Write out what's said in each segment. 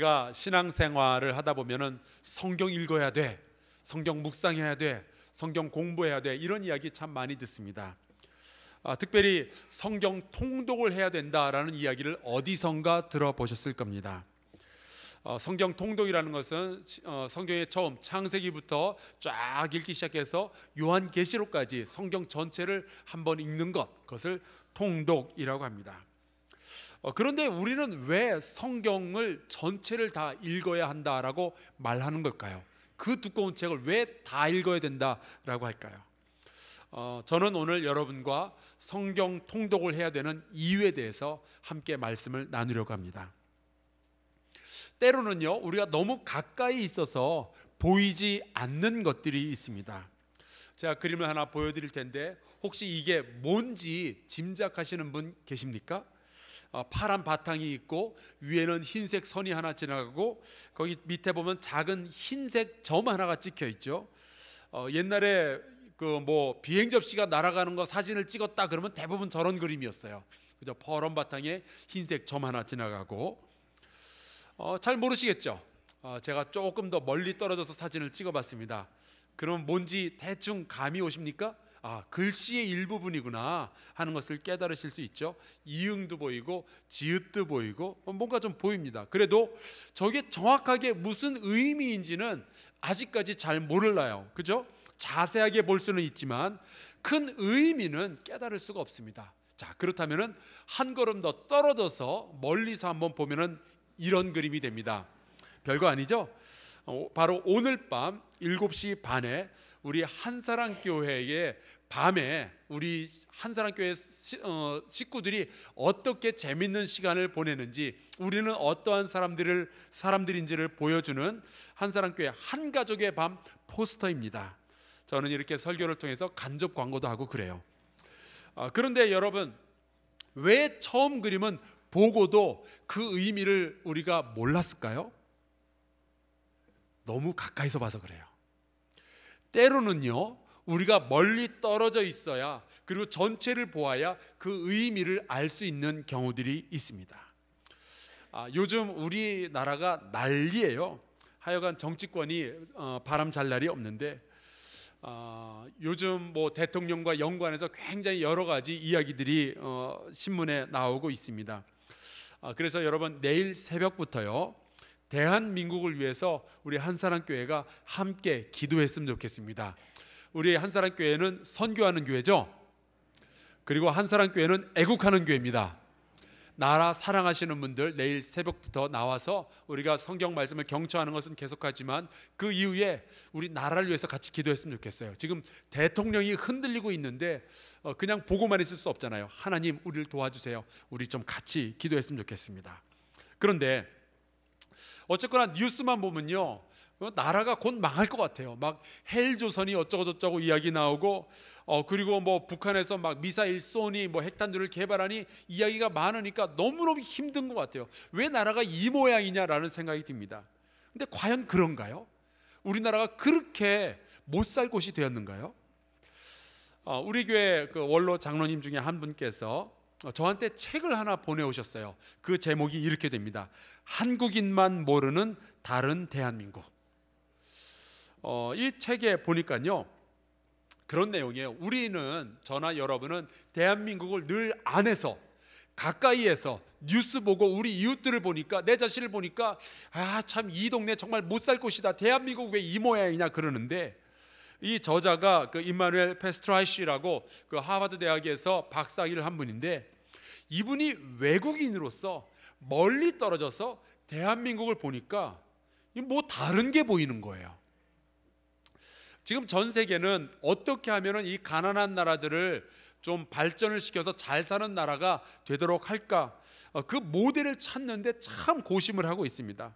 우리가 신앙생활을 하다 보면은 성경 읽어야 돼, 성경 묵상해야 돼, 성경 공부해야 돼 이런 이야기 참 많이 듣습니다. 아, 특별히 성경 통독을 해야 된다라는 이야기를 어디선가 들어보셨을 겁니다. 어, 성경 통독이라는 것은 어, 성경의 처음 창세기부터 쫙 읽기 시작해서 요한계시록까지 성경 전체를 한번 읽는 것 그것을 통독이라고 합니다. 어, 그런데 우리는 왜 성경을 전체를 다 읽어야 한다라고 말하는 걸까요? 그 두꺼운 책을 왜 다 읽어야 된다라고 할까요? 어, 저는 오늘 여러분과 성경 통독을 해야 되는 이유에 대해서 함께 말씀을 나누려고 합니다. 때로는요, 우리가 너무 가까이 있어서 보이지 않는 것들이 있습니다. 제가 그림을 하나 보여드릴 텐데 혹시 이게 뭔지 짐작하시는 분 계십니까? 어, 파란 바탕이 있고 위에는 흰색 선이 하나 지나가고 거기 밑에 보면 작은 흰색 점 하나가 찍혀 있죠. 어, 옛날에 그 뭐 비행 접시가 날아가는 거 사진을 찍었다 그러면 대부분 저런 그림이었어요. 그죠? 퍼런 바탕에 흰색 점 하나 지나가고 어, 잘 모르시겠죠. 어, 제가 조금 더 멀리 떨어져서 사진을 찍어봤습니다. 그럼 뭔지 대충 감이 오십니까? 아, 글씨의 일부분이구나 하는 것을 깨달으실 수 있죠. 이응도 보이고 지읒도 보이고 뭐 뭔가 좀 보입니다. 그래도 저게 정확하게 무슨 의미인지는 아직까지 잘 몰라요. 그죠? 자세하게 볼 수는 있지만 큰 의미는 깨달을 수가 없습니다. 자, 그렇다면은 한 걸음 더 떨어져서 멀리서 한번 보면은 이런 그림이 됩니다. 별거 아니죠? 어, 바로 오늘 밤 7시 반에 우리 한사랑 교회에 밤에 우리 한사랑 교회 어, 식구들이 어떻게 재밌는 시간을 보내는지 우리는 어떠한 사람들을 사람들인지를 보여주는 한사랑 교회 한 가족의 밤 포스터입니다. 저는 이렇게 설교를 통해서 간접 광고도 하고 그래요. 아, 그런데 여러분 왜 처음 그림은 보고도 그 의미를 우리가 몰랐을까요? 너무 가까이서 봐서 그래요. 때로는요, 우리가 멀리 떨어져 있어야 그리고 전체를 보아야 그 의미를 알 수 있는 경우들이 있습니다. 아, 요즘 우리나라가 난리예요. 하여간 정치권이 어, 바람 잘 날이 없는데 어, 요즘 뭐 대통령과 연관해서 굉장히 여러 가지 이야기들이 어, 신문에 나오고 있습니다. 아, 그래서 여러분 내일 새벽부터요 대한민국을 위해서 우리 한사랑교회가 함께 기도했으면 좋겠습니다. 우리 한사랑교회는 선교하는 교회죠. 그리고 한사랑교회는 애국하는 교회입니다. 나라 사랑하시는 분들 내일 새벽부터 나와서 우리가 성경 말씀을 경청하는 것은 계속하지만 그 이후에 우리 나라를 위해서 같이 기도했으면 좋겠어요. 지금 대통령이 흔들리고 있는데 어, 그냥 보고만 있을 수 없잖아요. 하나님 우리를 도와주세요. 우리 좀 같이 기도했으면 좋겠습니다. 그런데 어쨌거나 뉴스만 보면요. 어, 나라가 곧 망할 것 같아요. 막 헬조선이 어쩌고저쩌고 이야기 나오고, 어, 그리고 뭐 북한에서 막 미사일 쏘니 뭐 핵탄두를 개발하니 이야기가 많으니까 너무너무 힘든 것 같아요. 왜 나라가 이 모양이냐라는 생각이 듭니다. 근데 과연 그런가요? 우리나라가 그렇게 못 살 곳이 되었는가요? 어, 우리 교회 그 원로 장로님 중에 한 분께서 어, 저한테 책을 하나 보내오셨어요. 그 제목이 이렇게 됩니다. 한국인만 모르는 다른 대한민국. 어, 이 책에 보니까요. 그런 내용이에요. 우리는 저나 여러분은 대한민국을 늘 안에서 가까이에서 뉴스 보고 우리 이웃들을 보니까 내 자신을 보니까 아 참 이 동네 정말 못 살 곳이다. 대한민국 왜이 모양이냐 그러는데 이 저자가 그 임마누엘 페스트라이시라고 그 하버드 대학에서 박사학위를 한 분인데 이분이 외국인으로서 멀리 떨어져서 대한민국을 보니까 뭐 다른 게 보이는 거예요. 지금 전 세계는 어떻게 하면은 이 가난한 나라들을 좀 발전을 시켜서 잘 사는 나라가 되도록 할까? 어, 그 모델을 찾는데 참 고심을 하고 있습니다.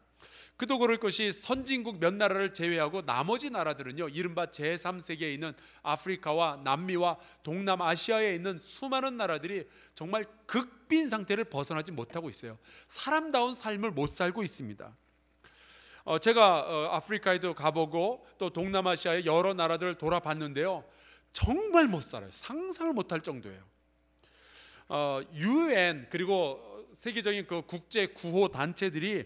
그도 그럴 것이 선진국 몇 나라를 제외하고 나머지 나라들은요 이른바 제3세계에 있는 아프리카와 남미와 동남아시아에 있는 수많은 나라들이 정말 극빈 상태를 벗어나지 못하고 있어요 사람다운 삶을 못 살고 있습니다 어, 제가 어, 아프리카에도 가보고 또 동남아시아의 여러 나라들을 돌아봤는데요 정말 못 살아요 상상을 못할 정도예요 어, 유엔 n 그리고 세계적인 그 국제 구호 단체들이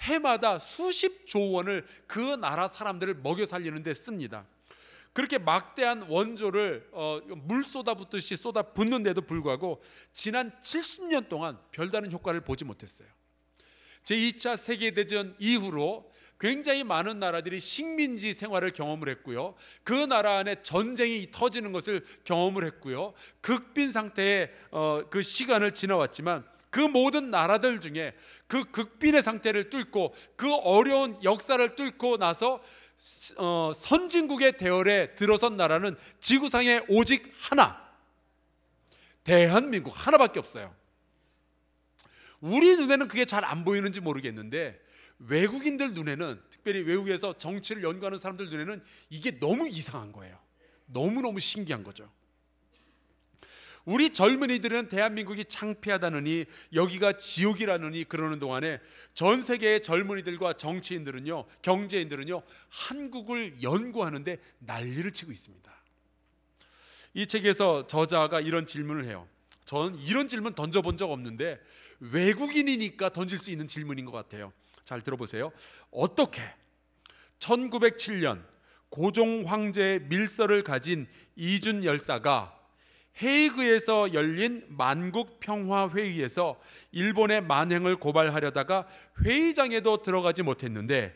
해마다 수십 조 원을 그 나라 사람들을 먹여 살리는데 씁니다. 그렇게 막대한 원조를 어, 물 쏟아붓듯이 쏟아 붓는데도 불구하고 지난 70년 동안 별다른 효과를 보지 못했어요. 제2차 세계대전 이후로 굉장히 많은 나라들이 식민지 생활을 경험을 했고요. 그 나라 안에 전쟁이 터지는 것을 경험을 했고요. 극빈 상태의 어, 그 시간을 지나왔지만 그 모든 나라들 중에 그 극빈의 상태를 뚫고 그 어려운 역사를 뚫고 나서 어, 선진국의 대열에 들어선 나라는 지구상에 오직 하나 대한민국 하나밖에 없어요. 우리 눈에는 그게 잘 안 보이는지 모르겠는데 외국인들 눈에는 특별히 외국에서 정치를 연구하는 사람들 눈에는 이게 너무 이상한 거예요. 너무너무 신기한 거죠. 우리 젊은이들은 대한민국이 창피하다느니 여기가 지옥이라느니 그러는 동안에 전 세계의 젊은이들과 정치인들은요, 경제인들은요, 한국을 연구하는데 난리를 치고 있습니다. 이 책에서 저자가 이런 질문을 해요. 전 이런 질문 던져본 적 없는데 외국인이니까 던질 수 있는 질문인 것 같아요. 잘 들어보세요. 어떻게 1907년 고종 황제의 밀서를 가진 이준 열사가 헤이그에서 열린 만국 평화 회의에서 일본의 만행을 고발하려다가 회의장에도 들어가지 못했는데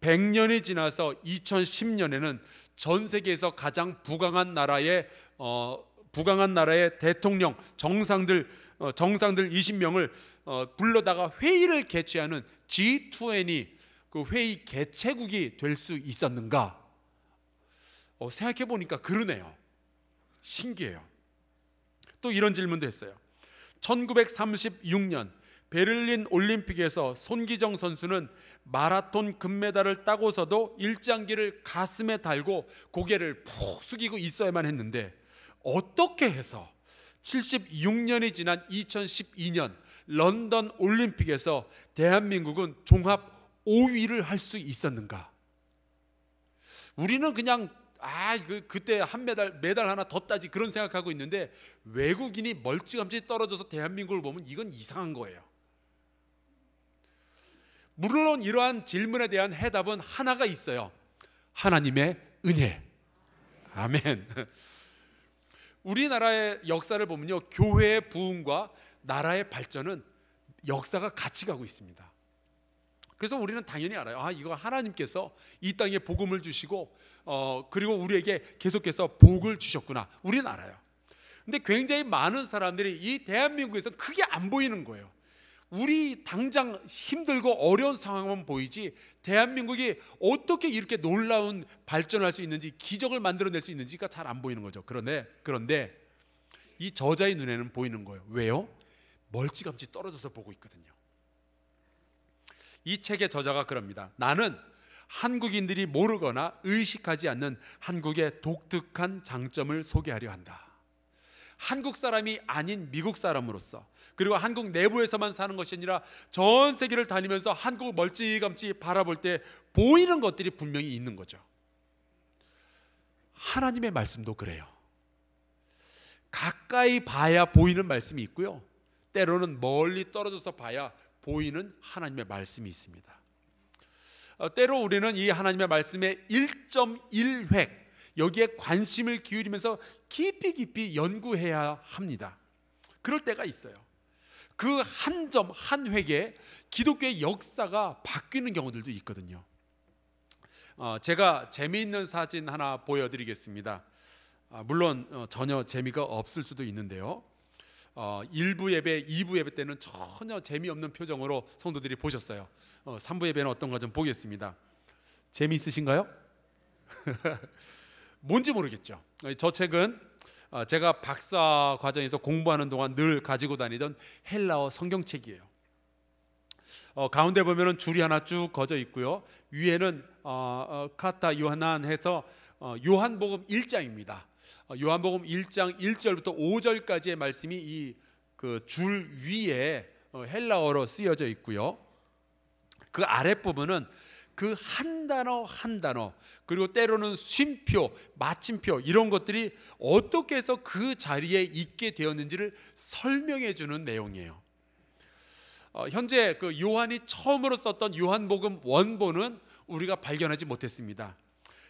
100년이 지나서 2010년에는 전 세계에서 가장 부강한 나라의 어, 부강한 나라의 대통령 정상들 어, 정상들 20명을 어, 불러다가 회의를 개최하는 G20이 그 회의 개최국이 될 수 있었는가? 어, 생각해 보니까 그러네요. 신기해요. 또 이런 질문도 했어요. 1936년 베를린 올림픽에서 손기정 선수는 마라톤 금메달을 따고서도 일장기를 가슴에 달고 고개를 푹 숙이고 있어야만 했는데 어떻게 해서 76년이 지난 2012년 런던 올림픽에서 대한민국은 종합 5위를 할 수 있었는가? 우리는 그냥 아, 그, 그때 한 메달, 메달 하나 더 따지 그런 생각하고 있는데 외국인이 멀찌감치 떨어져서 대한민국을 보면 이건 이상한 거예요. 물론 이러한 질문에 대한 해답은 하나가 있어요. 하나님의 은혜. 아멘. 우리나라의 역사를 보면요. 교회의 부흥과 나라의 발전은 역사가 같이 가고 있습니다. 그래서 우리는 당연히 알아요. 아, 이거 하나님께서 이 땅에 복음을 주시고, 어, 그리고 우리에게 계속해서 복을 주셨구나. 우리는 알아요. 근데 굉장히 많은 사람들이 이 대한민국에서 크게 안 보이는 거예요. 우리 당장 힘들고 어려운 상황만 보이지 대한민국이 어떻게 이렇게 놀라운 발전할 수 있는지 기적을 만들어낼 수 있는지가 잘 안 보이는 거죠. 그런데 그런데 이 저자의 눈에는 보이는 거예요. 왜요? 멀찌감치 떨어져서 보고 있거든요. 이 책의 저자가 그럽니다. 나는 한국인들이 모르거나 의식하지 않는 한국의 독특한 장점을 소개하려 한다. 한국 사람이 아닌 미국 사람으로서 그리고 한국 내부에서만 사는 것이 아니라 전 세계를 다니면서 한국을 멀찌감치 바라볼 때 보이는 것들이 분명히 있는 거죠. 하나님의 말씀도 그래요. 가까이 봐야 보이는 말씀이 있고요. 때로는 멀리 떨어져서 봐야 보이는 하나님의 말씀이 있습니다. 어, 때로 우리는 이 하나님의 말씀의 1.1획 여기에 관심을 기울이면서 깊이 깊이 연구해야 합니다. 그럴 때가 있어요. 그 한 점, 한 획에 기독교의 역사가 바뀌는 경우들도 있거든요. 어, 제가 재미있는 사진 하나 보여드리겠습니다. 아, 물론 어, 전혀 재미가 없을 수도 있는데요. 어, 1부 예배, 2부 예배 때는 전혀 재미없는 표정으로 성도들이 보셨어요. 어, 3부 예배는 어떤가 좀 보겠습니다. 재미있으신가요? 뭔지 모르겠죠. 저 책은 어, 제가 박사 과정에서 공부하는 동안 늘 가지고 다니던 헬라어 성경책이에요. 어, 가운데 보면은 줄이 하나 쭉 거져 있고요. 위에는 어, 어, 카타 요한난 해서 어, 요한복음 1장입니다. 어, 요한복음 1장 1절부터 5절까지의 말씀이 이 그 줄 위에 어, 헬라어로 쓰여져 있고요. 그 아랫부분은 그 한 단어 한 단어 그리고 때로는 쉼표, 마침표 이런 것들이 어떻게 해서 그 자리에 있게 되었는지를 설명해 주는 내용이에요. 어, 현재 그 요한이 처음으로 썼던 요한복음 원본은 우리가 발견하지 못했습니다.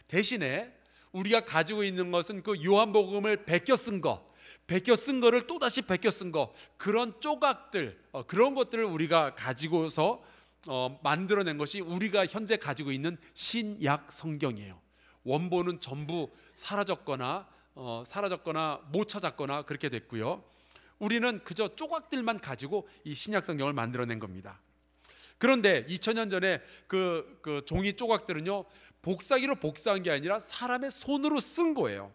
대신에 우리가 가지고 있는 것은 그 요한복음을 베껴 쓴 것, 베껴 쓴 거를 또다시 베껴 쓴 것, 그런 조각들, 어, 그런 것들을 우리가 가지고서 어, 만들어낸 것이 우리가 현재 가지고 있는 신약 성경이에요. 원본은 전부 사라졌거나 어, 사라졌거나 못 찾았거나 그렇게 됐고요. 우리는 그저 조각들만 가지고 이 신약 성경을 만들어낸 겁니다. 그런데 2000년 전에 그, 그 종이 조각들은요 복사기로 복사한 게 아니라 사람의 손으로 쓴 거예요.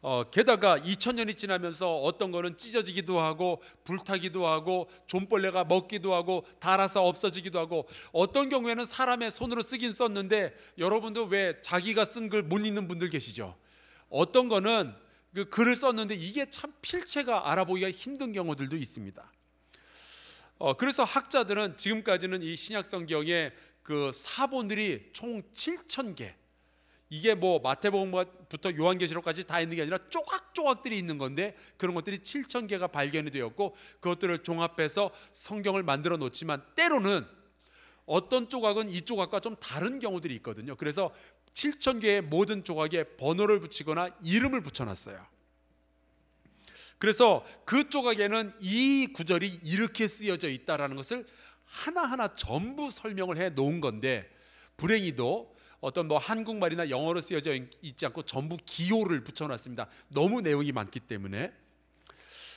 어, 게다가 2000년이 지나면서 어떤 거는 찢어지기도 하고 불타기도 하고 좀벌레가 먹기도 하고 달아서 없어지기도 하고 어떤 경우에는 사람의 손으로 쓰긴 썼는데 여러분도 왜 자기가 쓴 글 못 읽는 분들 계시죠? 어떤 거는 그 글을 썼는데 이게 참 필체가 알아보기가 힘든 경우들도 있습니다. 어, 그래서 학자들은 지금까지는 이 신약성경에 그 사본들이 총 7천 개. 이게 뭐 마태복음부터 요한계시록까지 다 있는 게 아니라 조각조각들이 있는 건데 그런 것들이 7천 개가 발견이 되었고 그것들을 종합해서 성경을 만들어 놓지만 때로는 어떤 조각은 이 조각과 좀 다른 경우들이 있거든요. 그래서 7천 개의 모든 조각에 번호를 붙이거나 이름을 붙여놨어요. 그래서 그 조각에는 이 구절이 이렇게 쓰여져 있다라는 것을 하나하나 전부 설명을 해 놓은 건데 불행히도 어떤 뭐 한국말이나 영어로 쓰여져 있지 않고 전부 기호를 붙여놨습니다. 너무 내용이 많기 때문에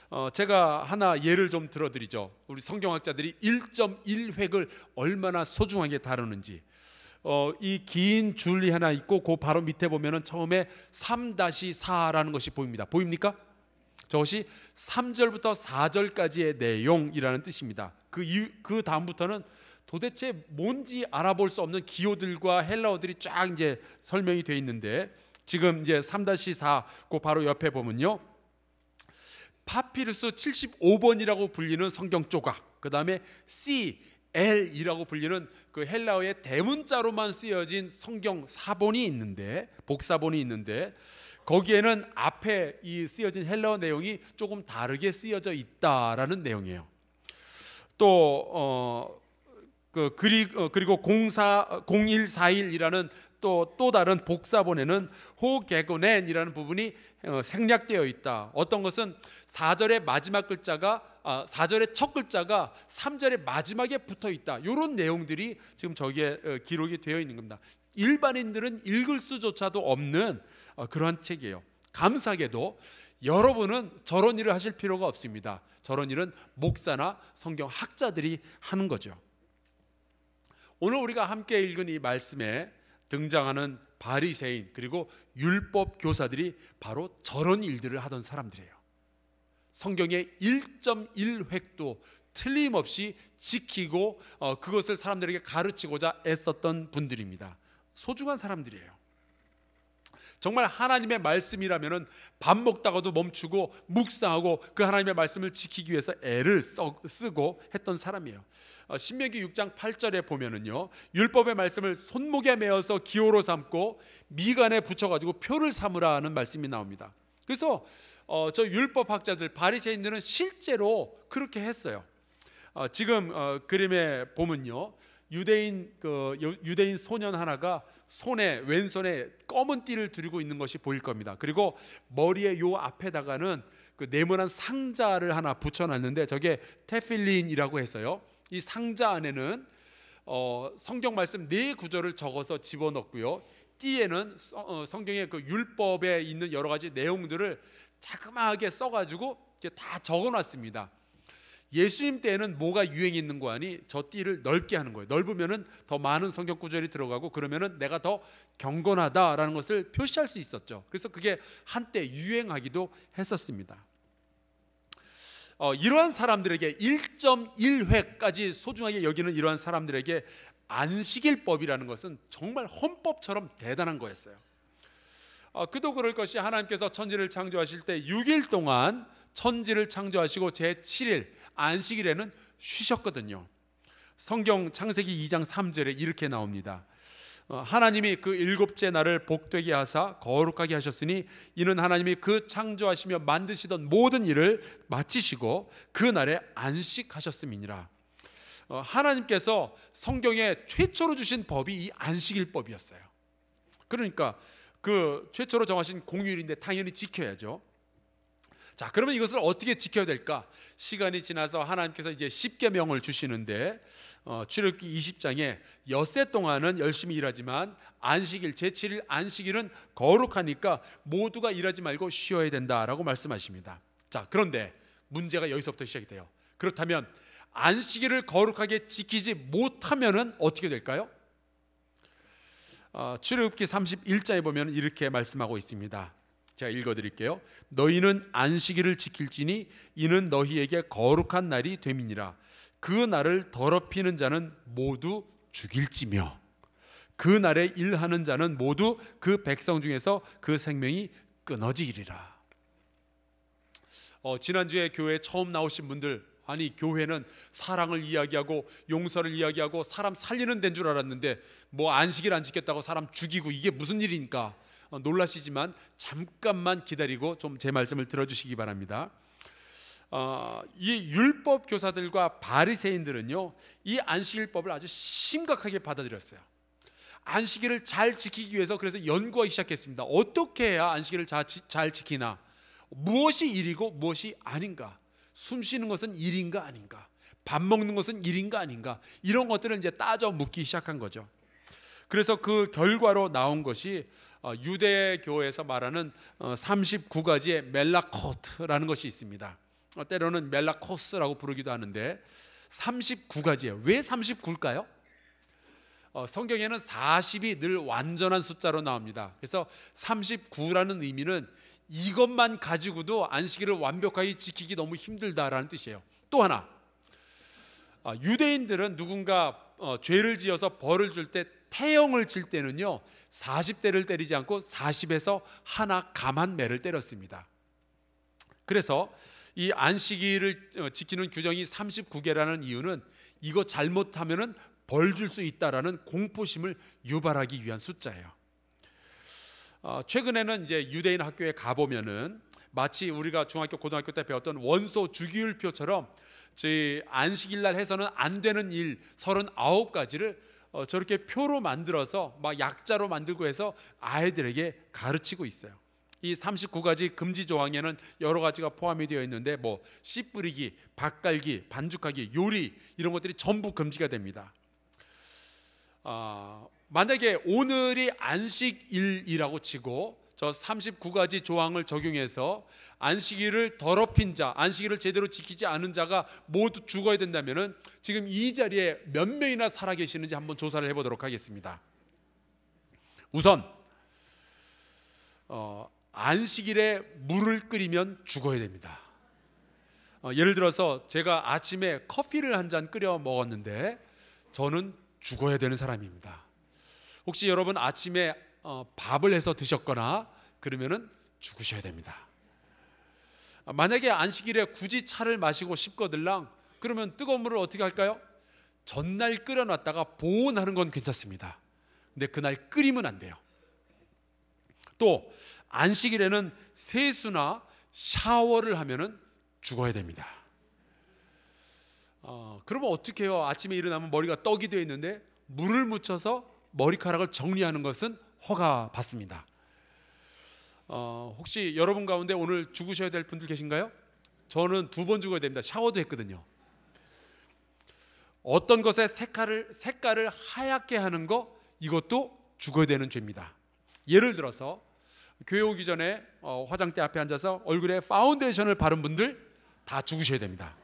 어 제가 하나 예를 좀 들어드리죠. 우리 성경학자들이 1.1획을 얼마나 소중하게 다루는지 어이긴 줄이 하나 있고 그 바로 밑에 보면은 처음에 3-4라는 것이 보입니다. 보입니까? 저것이 3절부터 4절까지의 내용이라는 뜻입니다. 그, 이그 다음부터는 도대체 뭔지 알아볼 수 없는 기호들과 헬라어들이 쫙 이제 설명이 돼 있는데 지금 이제 3-4, 그 바로 옆에 보면요. 파피루스 75번이라고 불리는 성경 조각, 그 다음에 C, L이라고 불리는 그 헬라어의 대문자로만 쓰여진 성경 사본이 있는데 복사본이 있는데 거기에는 앞에 이 쓰여진 헬라어 내용이 조금 다르게 쓰여져 있다라는 내용이에요. 또 어, 그 그리, 어, 그리고 04 0141이라는 또 또 다른 복사본에는 호개고넨이라는 부분이 어, 생략되어 있다. 어떤 것은 4절의 마지막 글자가 아, 4절의 첫 글자가 3절의 마지막에 붙어 있다. 이런 내용들이 지금 저기에 어, 기록이 되어 있는 겁니다. 일반인들은 읽을 수조차도 없는 어, 그러한 책이에요. 감사하게도 여러분은 저런 일을 하실 필요가 없습니다. 저런 일은 목사나 성경 학자들이 하는 거죠. 오늘 우리가 함께 읽은 이 말씀에 등장하는 바리새인 그리고 율법 교사들이 바로 저런 일들을 하던 사람들이에요. 성경의 1.1획도 틀림없이 지키고 어, 그것을 사람들에게 가르치고자 애썼던 분들입니다. 소중한 사람들이에요. 정말 하나님의 말씀이라면밥 먹다가도 멈추고 묵상하고 그 하나님의 말씀을 지키기 위해서 애를 써, 쓰고 했던 사람이에요. 어, 신명기 6장 8절에 보면은요. 율법의 말씀을 손목에 매어서 기호로 삼고 미간에 붙여 가지고 표를 삼으라는 말씀이 나옵니다. 그래서 어, 저 율법 학자들 바리새인들은 실제로 그렇게 했어요. 어, 지금 어, 그림에 보면요. 유대인 그 유대인 소년 하나가 손에 왼손에 검은 띠를 두르고 있는 것이 보일 겁니다. 그리고 머리의 요 앞에다가는 그 네모난 상자를 하나 붙여놨는데 저게 테필린이라고 해서요. 이 상자 안에는 어, 성경 말씀 네 구절을 적어서 집어넣고요. 띠에는 어, 성경의 그 율법에 있는 여러 가지 내용들을 자그마하게 써가지고 이제 다 적어놨습니다. 예수님 때에는 뭐가 유행이 있는 거 아니? 저 띠를 넓게 하는 거예요. 넓으면은 더 많은 성경 구절이 들어가고 그러면은 내가 더 경건하다라는 것을 표시할 수 있었죠. 그래서 그게 한때 유행하기도 했었습니다. 어, 이러한 사람들에게 1.1회까지 소중하게 여기는 이러한 사람들에게 안식일법이라는 것은 정말 헌법처럼 대단한 거였어요. 어, 그도 그럴 것이 하나님께서 천지를 창조하실 때 6일 동안 천지를 창조하시고 제 7일 안식일에는 쉬셨거든요. 성경 창세기 2장 3절에 이렇게 나옵니다. 어, 하나님이 그 일곱째 날을 복되게 하사 거룩하게 하셨으니 이는 하나님이 그 창조하시며 만드시던 모든 일을 마치시고 그 날에 안식하셨음이니라. 어, 하나님께서 성경에 최초로 주신 법이 이 안식일 법이었어요. 그러니까 그 최초로 정하신 공휴일인데 당연히 지켜야죠. 자, 그러면 이것을 어떻게 지켜야 될까? 시간이 지나서 하나님께서 이제 십계명을 주시는데 어, 출애굽기 20장에 여새 동안은 열심히 일하지만 안식일 제7일 안식일은 거룩하니까 모두가 일하지 말고 쉬어야 된다라고 말씀하십니다. 자, 그런데 문제가 여기서부터 시작이 돼요. 그렇다면 안식일을 거룩하게 지키지 못하면은 어떻게 될까요? 어, 출애굽기 31장에 보면 이렇게 말씀하고 있습니다. 제가 읽어드릴게요. 너희는 안식일을 지킬지니 이는 너희에게 거룩한 날이 됨이니라. 그 날을 더럽히는 자는 모두 죽일지며 그 날에 일하는 자는 모두 그 백성 중에서 그 생명이 끊어지리라. 어, 지난주에 교회 처음 나오신 분들 아니 교회는 사랑을 이야기하고 용서를 이야기하고 사람 살리는 데인 줄 알았는데 뭐 안식일 안 지켰다고 사람 죽이고 이게 무슨 일이니까 어, 놀라시지만 잠깐만 기다리고 좀 제 말씀을 들어주시기 바랍니다. 어, 이 율법 교사들과 바리새인들은요 이 안식일법을 아주 심각하게 받아들였어요. 안식일을 잘 지키기 위해서 그래서 연구하기 시작했습니다. 어떻게 해야 안식일을 자, 잘 지키나? 무엇이 일이고 무엇이 아닌가? 숨 쉬는 것은 일인가 아닌가? 밥 먹는 것은 일인가 아닌가? 이런 것들을 이제 따져 묻기 시작한 거죠. 그래서 그 결과로 나온 것이 어, 유대교에서 말하는 39가지의 어, 멜라코트라는 것이 있습니다. 어, 때로는 멜라코스라고 부르기도 하는데 39가지예요. 왜 39일까요? 성경에는 40이 늘 완전한 숫자로 나옵니다. 그래서 39라는 의미는 이것만 가지고도 안식일을 완벽하게 지키기 너무 힘들다라는 뜻이에요. 또 하나 유대인들은 누군가 죄를 지어서 벌을 줄때 태형을 칠 때는요 40대를 때리지 않고 40에서 하나 감한 매를 때렸습니다 그래서 이 안식일을 어, 지키는 규정이 39개라는 이유는 이거 잘못하면 벌줄 수 있다라는 공포심을 유발하기 위한 숫자예요 어, 최근에는 이제 유대인 학교에 가보면은 마치 우리가 중학교 고등학교 때 배웠던 원소 주기율표처럼 저희 안식일 날 해서는 안 되는 일 39가지를 어, 저렇게 표로 만들어서 막 약자로 만들고 해서 아이들에게 가르치고 있어요. 이 39가지 금지 조항에는 여러 가지가 포함이 되어 있는데 뭐 씨 뿌리기, 밭갈기, 반죽하기, 요리 이런 것들이 전부 금지가 됩니다. 어, 만약에 오늘이 안식일이라고 치고 저 39가지 조항을 적용해서 안식일을 더럽힌 자, 안식일을 제대로 지키지 않은 자가 모두 죽어야 된다면은 지금 이 자리에 몇 명이나 살아 계시는지 한번 조사를 해 보도록 하겠습니다. 우선 어, 안식일에 물을 끓이면 죽어야 됩니다. 어, 예를 들어서 제가 아침에 커피를 한 잔 끓여 먹었는데 저는 죽어야 되는 사람입니다. 혹시 여러분 아침에 어, 밥을 해서 드셨거나 그러면은 죽으셔야 됩니다. 아, 만약에 안식일에 굳이 차를 마시고 싶거들랑 그러면 뜨거운 물을 어떻게 할까요? 전날 끓여놨다가 보온하는 건 괜찮습니다. 근데 그날 끓이면 안 돼요. 또 안식일에는 세수나 샤워를 하면은 죽어야 됩니다. 어, 그러면 어떻게 해요? 아침에 일어나면 머리가 떡이 되어 있는데 물을 묻혀서 머리카락을 정리하는 것은 허가 받습니다. 어, 혹시 여러분 가운데 오늘 죽으셔야 될 분들 계신가요? 저는 두 번 죽어야 됩니다. 샤워도 했거든요. 어떤 것의 색깔을 색깔을 하얗게 하는 거 이것도 죽어야 되는 죄입니다. 예를 들어서 교회 오기 전에 어, 화장대 앞에 앉아서 얼굴에 파운데이션을 바른 분들 다 죽으셔야 됩니다.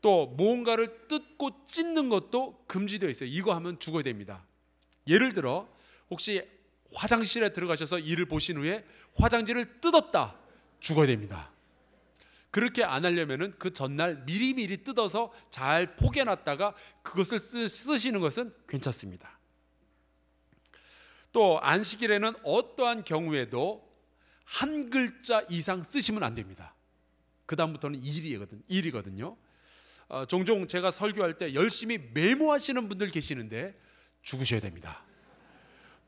또무가를 뜯고 찢는 것도 금지되어 있어요. 이거 하면 죽어야 됩니다. 예를 들어 혹시 화장실에 들어가셔서 이를 보신 후에 화장지를 뜯었다 죽어야 됩니다. 그렇게 안 하려면은 그 전날 미리미리 뜯어서 잘 포개놨다가 그것을 쓰, 시는 것은 괜찮습니다. 또 안식일에는 어떠한 경우에도 한 글자 이상 쓰시면 안 됩니다. 그 다음부터는 일이거든, 일이거든요. 어, 종종 제가 설교할 때 열심히 메모하시는 분들 계시는데 죽으셔야 됩니다.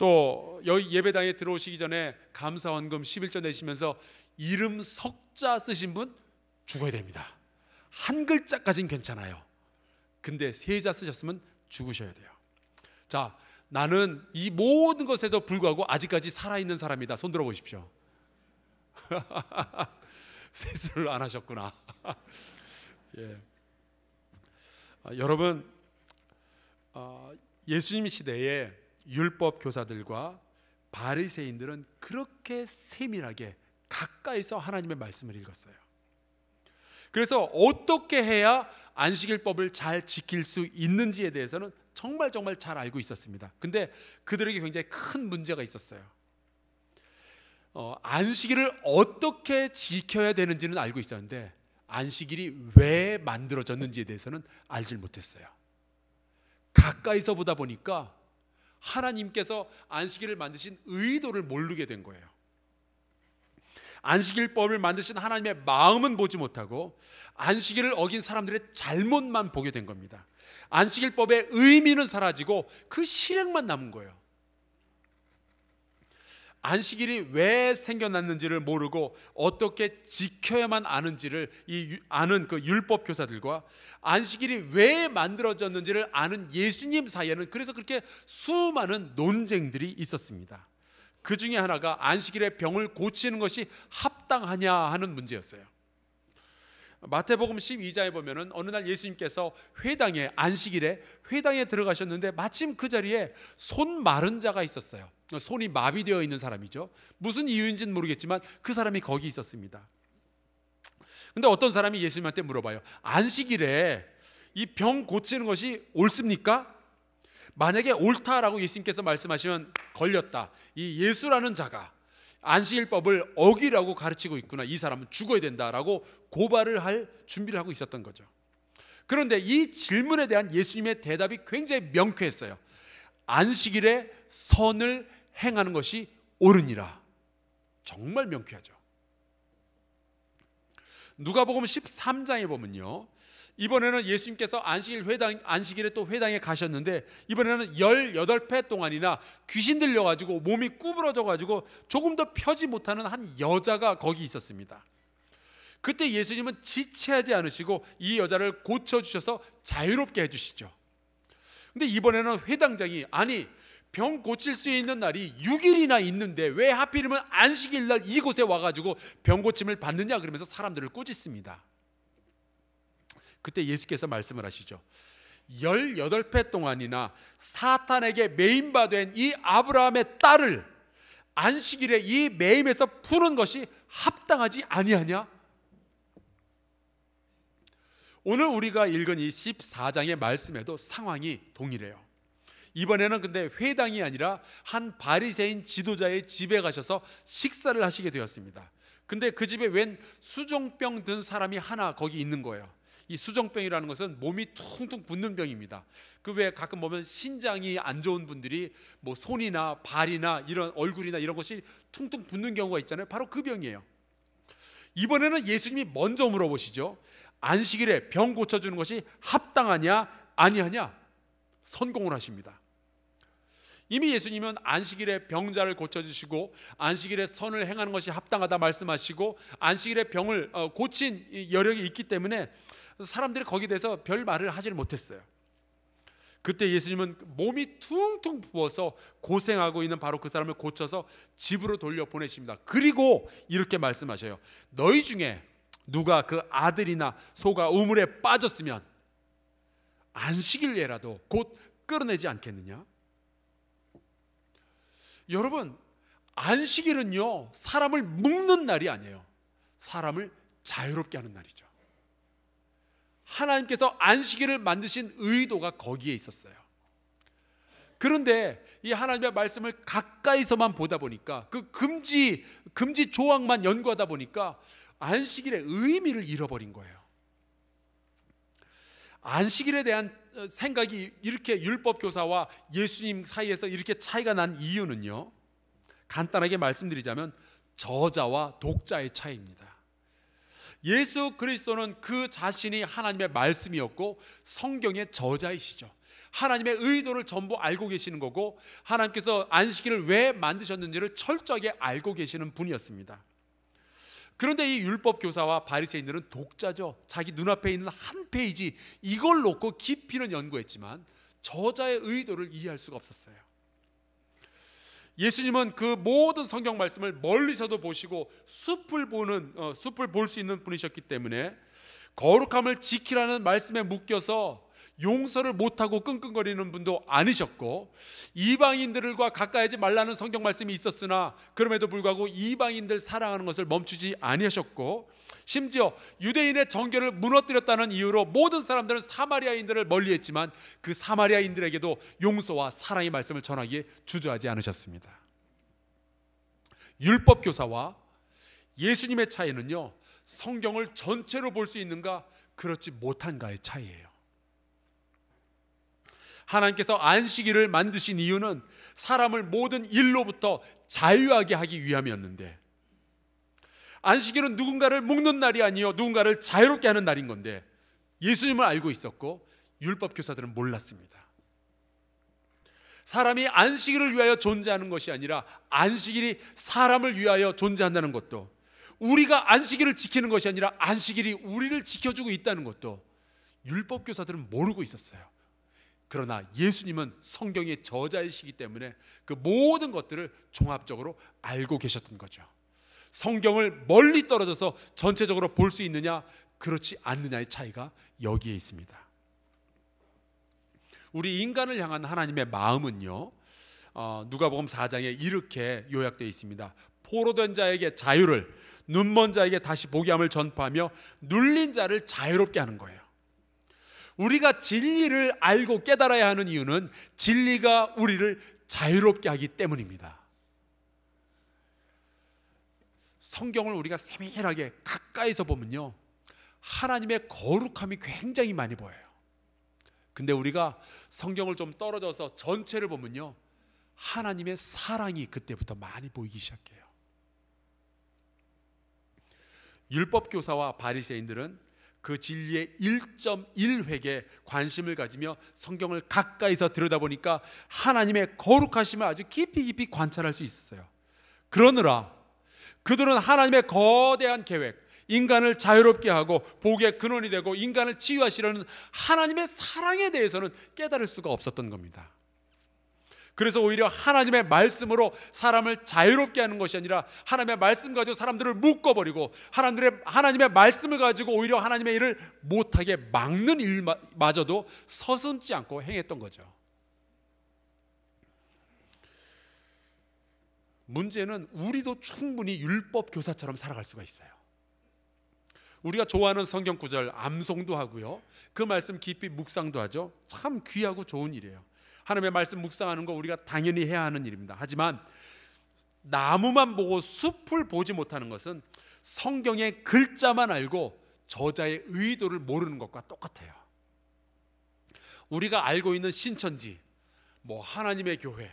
또 예배당에 들어오시기 전에 감사원금 11조 내시면서 이름 석자 쓰신 분 죽어야 됩니다. 한 글자까진 괜찮아요. 근데 세자 쓰셨으면 죽으셔야 돼요. 자, 나는 이 모든 것에도 불구하고 아직까지 살아있는 사람이다. 손 들어 보십시오. 세수를 안 하셨구나. 예. 아, 여러분, 어, 예수님 시대에 율법 교사들과 바리새인들은 그렇게 세밀하게 가까이서 하나님의 말씀을 읽었어요. 그래서 어떻게 해야 안식일법을 잘 지킬 수 있는지에 대해서는 정말 정말 잘 알고 있었습니다. 근데 그들에게 굉장히 큰 문제가 있었어요. 어, 안식일을 어떻게 지켜야 되는지는 알고 있었는데 안식일이 왜 만들어졌는지에 대해서는 알질 못했어요. 가까이서 보다 보니까 하나님께서 안식일을 만드신 의도를 모르게 된 거예요. 안식일법을 만드신 하나님의 마음은 보지 못하고 안식일을 어긴 사람들의 잘못만 보게 된 겁니다. 안식일법의 의미는 사라지고 그 실행만 남은 거예요. 안식일이 왜 생겨났는지를 모르고 어떻게 지켜야만 아는지를 이 아는 그 율법 교사들과 안식일이 왜 만들어졌는지를 아는 예수님 사이에는 그래서 그렇게 수많은 논쟁들이 있었습니다. 그 중에 하나가 안식일에 병을 고치는 것이 합당하냐 하는 문제였어요. 마태복음 12장에 보면은 어느 날 예수님께서 회당에 안식일에 회당에 들어가셨는데 마침 그 자리에 손 마른 자가 있었어요. 손이 마비되어 있는 사람이죠. 무슨 이유인지는 모르겠지만 그 사람이 거기 있었습니다. 근데 어떤 사람이 예수님한테 물어봐요. 안식일에 이 병 고치는 것이 옳습니까? 만약에 옳다라고 예수님께서 말씀하시면 걸렸다. 이 예수라는 자가 안식일법을 어기라고 가르치고 있구나. 이 사람은 죽어야 된다라고 고발을 할 준비를 하고 있었던 거죠. 그런데 이 질문에 대한 예수님의 대답이 굉장히 명쾌했어요. 안식일에 선을 행하는 것이 옳으니라. 정말 명쾌하죠. 누가복음 13장에 보면요. 이번에는 예수님께서 안식일 회당 안식일에 또 회당에 가셨는데 이번에는 18회 동안이나 귀신 들려 가지고 몸이 구부러져 가지고 조금 더 펴지 못하는 한 여자가 거기 있었습니다. 그때 예수님은 지체하지 않으시고 이 여자를 고쳐 주셔서 자유롭게 해 주시죠. 근데 이번에는 회당장이 아니 병 고칠 수 있는 날이 6일이나 있는데 왜 하필이면 안식일 날 이곳에 와가지고 병 고침을 받느냐 그러면서 사람들을 꼬집습니다 그때 예수께서 말씀을 하시죠. 18회 동안이나 사탄에게 매임받은 이 아브라함의 딸을 안식일에 이 매임에서 푸는 것이 합당하지 아니하냐? 오늘 우리가 읽은 이 14장의 말씀에도 상황이 동일해요. 이번에는 근데 회당이 아니라 한 바리새인 지도자의 집에 가셔서 식사를 하시게 되었습니다. 근데 그 집에 웬 수종병 든 사람이 하나 거기 있는 거예요. 이 수정병이라는 것은 몸이 퉁퉁 붓는 병입니다. 그 외에 가끔 보면 신장이 안 좋은 분들이 뭐 손이나 발이나 이런 얼굴이나 이런 것이 퉁퉁 붓는 경우가 있잖아요. 바로 그 병이에요. 이번에는 예수님이 먼저 물어보시죠. 안식일에 병 고쳐주는 것이 합당하냐 아니하냐 선공을 하십니다. 이미 예수님은 안식일에 병자를 고쳐주시고 안식일에 선을 행하는 것이 합당하다 말씀하시고 안식일에 병을 어, 고친 여력이 있기 때문에 사람들이 거기에 대해서 별 말을 하질 못했어요. 그때 예수님은 몸이 퉁퉁 부어서 고생하고 있는 바로 그 사람을 고쳐서 집으로 돌려 보내십니다. 그리고 이렇게 말씀하셔요. 너희 중에 누가 그 아들이나 소가 우물에 빠졌으면 안식일 예라도 곧 끌어내지 않겠느냐? 여러분 안식일은요 사람을 묶는 날이 아니에요. 사람을 자유롭게 하는 날이죠. 하나님께서 안식일을 만드신 의도가 거기에 있었어요. 그런데 이 하나님의 말씀을 가까이서만 보다 보니까 그 금지 금지 조항만 연구하다 보니까 안식일의 의미를 잃어버린 거예요. 안식일에 대한 어, 생각이 이렇게 율법 교사와 예수님 사이에서 이렇게 차이가 난 이유는요. 간단하게 말씀드리자면 저자와 독자의 차이입니다. 예수 그리스도는 그 자신이 하나님의 말씀이었고 성경의 저자이시죠. 하나님의 의도를 전부 알고 계시는 거고 하나님께서 안식일을 왜 만드셨는지를 철저하게 알고 계시는 분이었습니다. 그런데 이 율법 교사와 바리새인들은 독자죠. 자기 눈앞에 있는 한 페이지 이걸 놓고 깊이는 연구했지만 저자의 의도를 이해할 수가 없었어요. 예수님은 그 모든 성경 말씀을 멀리서도 보시고 숲을 보는 어, 숲을 볼 수 있는 분이셨기 때문에 거룩함을 지키라는 말씀에 묶여서 용서를 못하고 끙끙거리는 분도 아니셨고 이방인들과 가까이하지 말라는 성경 말씀이 있었으나 그럼에도 불구하고 이방인들 사랑하는 것을 멈추지 아니하셨고 심지어 유대인의 정결을 무너뜨렸다는 이유로 모든 사람들은 사마리아인들을 멀리했지만 그 사마리아인들에게도 용서와 사랑의 말씀을 전하기에 주저하지 않으셨습니다. 율법 교사와 예수님의 차이는요 성경을 전체로 볼 수 있는가 그렇지 못한가의 차이예요. 하나님께서 안식일을 만드신 이유는 사람을 모든 일로부터 자유하게 하기 위함이었는데 안식일은 누군가를 묶는 날이 아니요 누군가를 자유롭게 하는 날인 건데 예수님을 알고 있었고 율법 교사들은 몰랐습니다. 사람이 안식일을 위하여 존재하는 것이 아니라 안식일이 사람을 위하여 존재한다는 것도 우리가 안식일을 지키는 것이 아니라 안식일이 우리를 지켜주고 있다는 것도 율법 교사들은 모르고 있었어요. 그러나 예수님은 성경의 저자이시기 때문에 그 모든 것들을 종합적으로 알고 계셨던 거죠. 성경을 멀리 떨어져서 전체적으로 볼 수 있느냐, 그렇지 않느냐의 차이가 여기에 있습니다. 우리 인간을 향한 하나님의 마음은요, 어, 누가복음 4장에 이렇게 요약되어 있습니다. 포로된 자에게 자유를, 눈먼 자에게 다시 복음을 전파하며 눌린 자를 자유롭게 하는 거예요. 우리가 진리를 알고 깨달아야 하는 이유는 진리가 우리를 자유롭게 하기 때문입니다. 성경을 우리가 세밀하게 가까이서 보면요. 하나님의 거룩함이 굉장히 많이 보여요. 근데 우리가 성경을 좀 떨어져서 전체를 보면요. 하나님의 사랑이 그때부터 많이 보이기 시작해요. 율법 교사와 바리새인들은 그 진리의 1.1회에 관심을 가지며 성경을 가까이서 들여다보니까 하나님의 거룩하심을 아주 깊이 깊이 관찰할 수 있었어요. 그러느라 그들은 하나님의 거대한 계획, 인간을 자유롭게 하고 복의 근원이 되고 인간을 치유하시려는 하나님의 사랑에 대해서는 깨달을 수가 없었던 겁니다. 그래서 오히려 하나님의 말씀으로 사람을 자유롭게 하는 것이 아니라 하나님의 말씀 가지고 사람들을 묶어버리고 하나님의, 하나님의 말씀을 가지고 오히려 하나님의 일을 못하게 막는 일마저도 서슴지 않고 행했던 거죠. 문제는 우리도 충분히 율법 교사처럼 살아갈 수가 있어요. 우리가 좋아하는 성경 구절 암송도 하고요. 그 말씀 깊이 묵상도 하죠. 참 귀하고 좋은 일이에요. 하나님의 말씀 묵상하는 거 우리가 당연히 해야 하는 일입니다. 하지만 나무만 보고 숲을 보지 못하는 것은 성경의 글자만 알고 저자의 의도를 모르는 것과 똑같아요. 우리가 알고 있는 신천지, 뭐 하나님의 교회,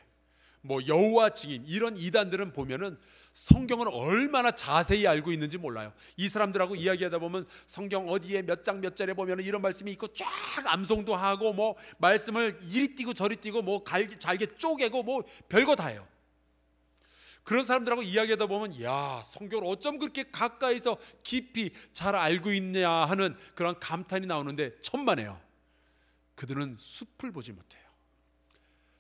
뭐 여호와 증인 이런 이단들은 보면은 성경을 얼마나 자세히 알고 있는지 몰라요. 이 사람들하고 이야기하다 보면 성경 어디에 몇 장 몇 절에 보면 이런 말씀이 있고 쫙 암송도 하고 뭐 말씀을 이리 뛰고 저리 뛰고 뭐 갈기, 잘게 쪼개고 뭐 별거 다 해요. 그런 사람들하고 이야기하다 보면 야 성경을 어쩜 그렇게 가까이서 깊이 잘 알고 있냐 하는 그런 감탄이 나오는데 천만에요. 그들은 숲을 보지 못해요.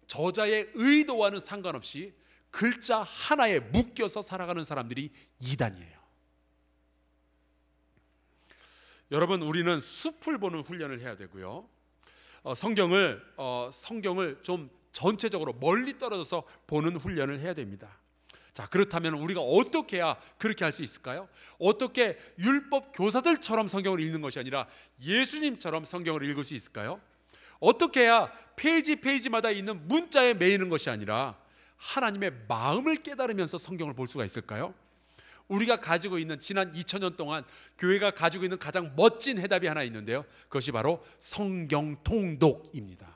저자의 의도와는 상관없이 글자 하나에 묶여서 살아가는 사람들이 이단이에요. 여러분 우리는 숲을 보는 훈련을 해야 되고요. 어, 성경을 어, 성경을 좀 전체적으로 멀리 떨어져서 보는 훈련을 해야 됩니다. 자 그렇다면 우리가 어떻게 해야 그렇게 할 수 있을까요? 어떻게 율법 교사들처럼 성경을 읽는 것이 아니라 예수님처럼 성경을 읽을 수 있을까요? 어떻게 해야 페이지 페이지마다 있는 문자에 매이는 것이 아니라 하나님의 마음을 깨달으면서 성경을 볼 수가 있을까요? 우리가 가지고 있는 지난 2000년 동안 교회가 가지고 있는 가장 멋진 해답이 하나 있는데요. 그것이 바로 성경 통독입니다.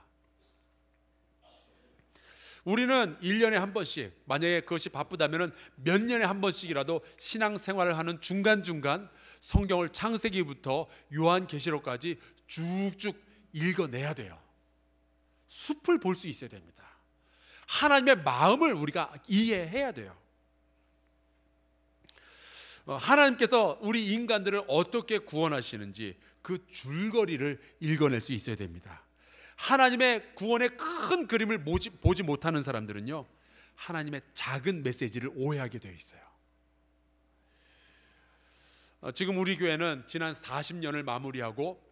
우리는 1년에 한 번씩 만약에 그것이 바쁘다면 몇 년에 한 번씩이라도 신앙생활을 하는 중간중간 성경을 창세기부터 요한계시록까지 쭉쭉 읽어내야 돼요. 숲을 볼 수 있어야 됩니다. 하나님의 마음을 우리가 이해해야 돼요. 어, 하나님께서 우리 인간들을 어떻게 구원하시는지 그 줄거리를 읽어낼 수 있어야 됩니다. 하나님의 구원의 큰 그림을 보지, 보지 못하는 사람들은요, 하나님의 작은 메시지를 오해하게 되어 있어요. 어, 지금 우리 교회는 지난 40년을 마무리하고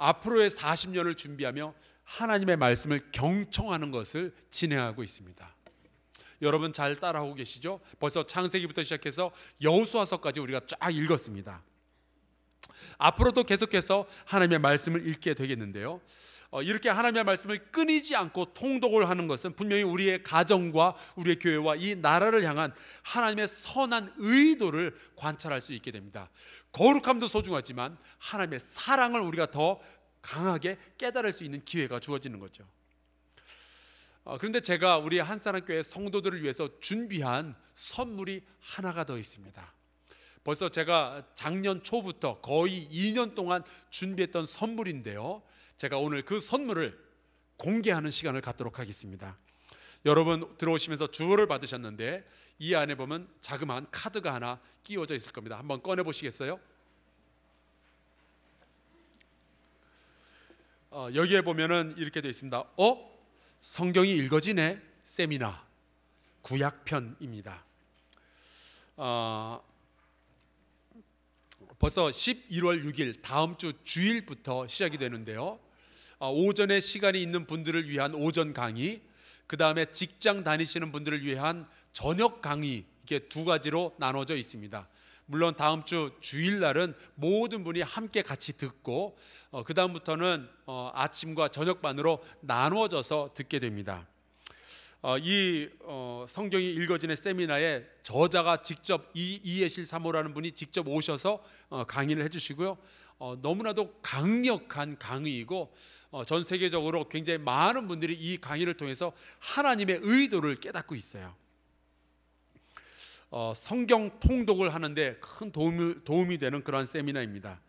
앞으로의 40년을 준비하며 하나님의 말씀을 경청하는 것을 진행하고 있습니다. 여러분 잘 따라오고 계시죠? 벌써 창세기부터 시작해서 여호수아서까지 우리가 쫙 읽었습니다. 앞으로도 계속해서 하나님의 말씀을 읽게 되겠는데요. 어, 이렇게 하나님의 말씀을 끊이지 않고 통독을 하는 것은 분명히 우리의 가정과 우리의 교회와 이 나라를 향한 하나님의 선한 의도를 관찰할 수 있게 됩니다. 거룩함도 소중하지만 하나님의 사랑을 우리가 더 강하게 깨달을 수 있는 기회가 주어지는 거죠. 어, 그런데 제가 우리 한사람교회 성도들을 위해서 준비한 선물이 하나가 더 있습니다. 벌써 제가 작년 초부터 거의 2년 동안 준비했던 선물인데요. 제가 오늘 그 선물을 공개하는 시간을 갖도록 하겠습니다. 여러분 들어오시면서 주어를 받으셨는데 이 안에 보면 자그마한 카드가 하나 끼워져 있을 겁니다. 한번 꺼내 보시겠어요? 어, 여기에 보면은 이렇게 되어 있습니다. 어? 성경이 읽어지네 세미나 구약편입니다. 어, 벌써 11월 6일 다음 주 주일부터 시작이 되는데요. 어, 오전에 시간이 있는 분들을 위한 오전 강의 그 다음에 직장 다니시는 분들을 위한 저녁 강의 이게 두 가지로 나눠져 있습니다. 물론 다음 주 주일날은 모든 분이 함께 같이 듣고 어, 그 다음부터는 어, 아침과 저녁반으로 나누어져서 듣게 됩니다. 어, 이 어, 성경이 읽어지는 세미나에 저자가 직접 이 이예실 사모라는 분이 직접 오셔서 어, 강의를 해주시고요. 어, 너무나도 강력한 강의이고 어, 전 세계적으로 굉장히 많은 분들이 이 강의를 통해서 하나님의 의도를 깨닫고 있어요. 어, 성경 통독을 하는데 큰 도움을, 도움이 되는 그러한 세미나입니다.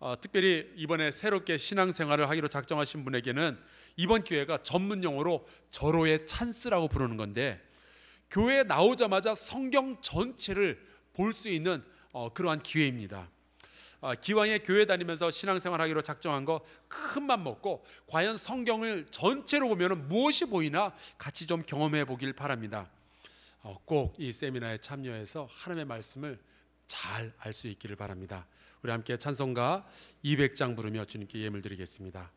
어, 특별히 이번에 새롭게 신앙생활을 하기로 작정하신 분에게는 이번 기회가 전문 용어로 절호의 찬스라고 부르는 건데 교회에 나오자마자 성경 전체를 볼 수 있는 어, 그러한 기회입니다. 어, 기왕에 교회 다니면서 신앙생활하기로 작정한 거큰맘 먹고 과연 성경을 전체로 보면 무엇이 보이나 같이 좀 경험해 보길 바랍니다. 어, 꼭이 세미나에 참여해서 하나님의 말씀을 잘 알 수 있기를 바랍니다. 우리 함께 찬송가 200장 부르며 주님께 예물 드리겠습니다.